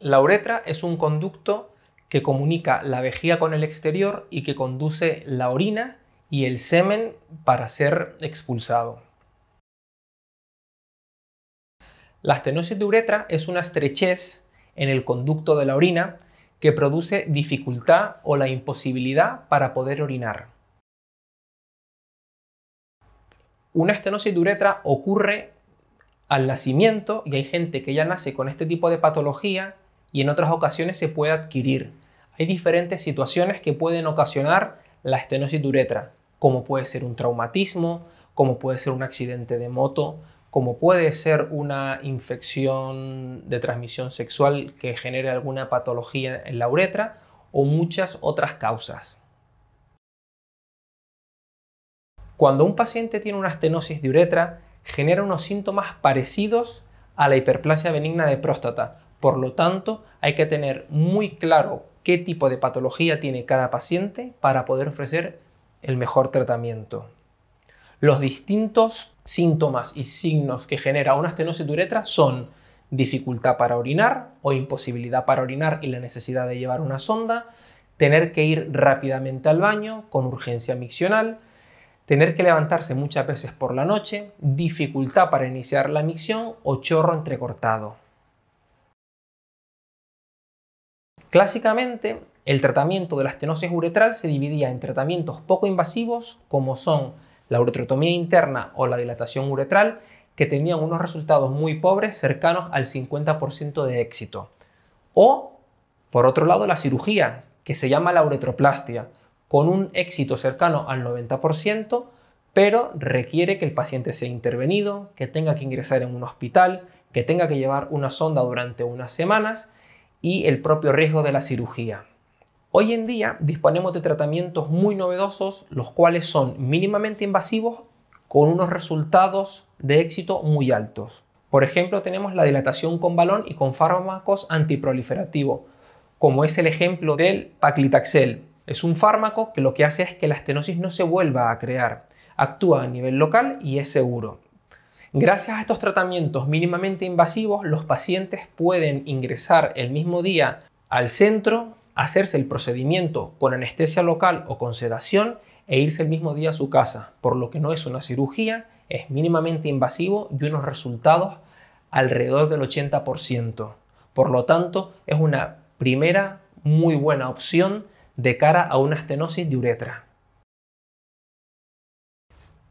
La uretra es un conducto que comunica la vejiga con el exterior y que conduce la orina y el semen para ser expulsado. La estenosis de uretra es una estrechez en el conducto de la orina que produce dificultad o la imposibilidad para poder orinar. Una estenosis de uretra ocurre al nacimiento y hay gente que ya nace con este tipo de patología y en otras ocasiones se puede adquirir. Hay diferentes situaciones que pueden ocasionar la estenosis de uretra, como puede ser un traumatismo, como puede ser un accidente de moto, como puede ser una infección de transmisión sexual que genere alguna patología en la uretra o muchas otras causas. Cuando un paciente tiene una estenosis de uretra, genera unos síntomas parecidos a la hiperplasia benigna de próstata, por lo tanto, hay que tener muy claro qué tipo de patología tiene cada paciente para poder ofrecer el mejor tratamiento. Los distintos síntomas y signos que genera una estenosis uretra son dificultad para orinar o imposibilidad para orinar y la necesidad de llevar una sonda, tener que ir rápidamente al baño con urgencia miccional, tener que levantarse muchas veces por la noche, dificultad para iniciar la micción o chorro entrecortado. Clásicamente, el tratamiento de la estenosis uretral se dividía en tratamientos poco invasivos, como son la uretrotomía interna o la dilatación uretral, que tenían unos resultados muy pobres, cercanos al 50% de éxito. O, por otro lado, la cirugía, que se llama la uretroplastia, con un éxito cercano al 90%, pero requiere que el paciente sea intervenido, que tenga que ingresar en un hospital, que tenga que llevar una sonda durante unas semanas y el propio riesgo de la cirugía. Hoy en día disponemos de tratamientos muy novedosos, los cuales son mínimamente invasivos con unos resultados de éxito muy altos. Por ejemplo, tenemos la dilatación con balón y con fármacos antiproliferativos, como es el ejemplo del paclitaxel. Es un fármaco que lo que hace es que la estenosis no se vuelva a crear, actúa a nivel local y es seguro. Gracias a estos tratamientos mínimamente invasivos, los pacientes pueden ingresar el mismo día al centro, hacerse el procedimiento con anestesia local o con sedación e irse el mismo día a su casa, por lo que no es una cirugía, es mínimamente invasivo y unos resultados alrededor del 80%. Por lo tanto, es una primera muy buena opción de cara a una estenosis de uretra.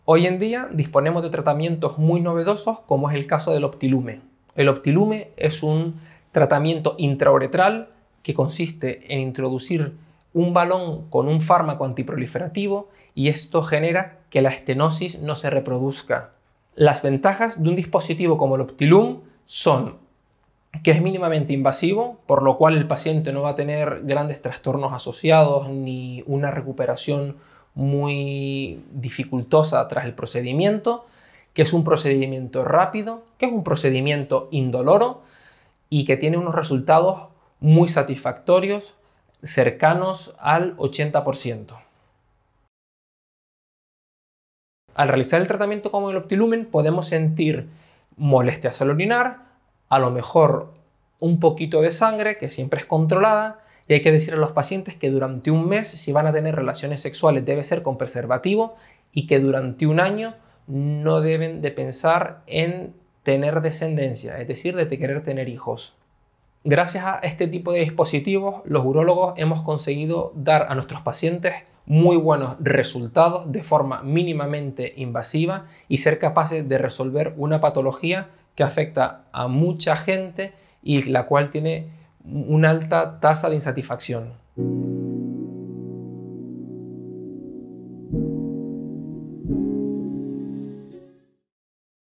Hoy en día disponemos de tratamientos muy novedosos como es el caso del optilume. El optilume es un tratamiento intrauretral que consiste en introducir un balón con un fármaco antiproliferativo y esto genera que la estenosis no se reproduzca. Las ventajas de un dispositivo como el Optilume son que es mínimamente invasivo, por lo cual el paciente no va a tener grandes trastornos asociados ni una recuperación muy dificultosa tras el procedimiento, que es un procedimiento rápido, que es un procedimiento indoloro y que tiene unos resultados muy satisfactorios, cercanos al 80%. Al realizar el tratamiento con el optilumen podemos sentir molestias al orinar, a lo mejor un poquito de sangre que siempre es controlada, y hay que decir a los pacientes que durante un mes, si van a tener relaciones sexuales, debe ser con preservativo y que durante un año no deben de pensar en tener descendencia, es decir, de querer tener hijos. Gracias a este tipo de dispositivos, los urólogos hemos conseguido dar a nuestros pacientes muy buenos resultados de forma mínimamente invasiva y ser capaces de resolver una patología que afecta a mucha gente y la cual tiene una alta tasa de insatisfacción.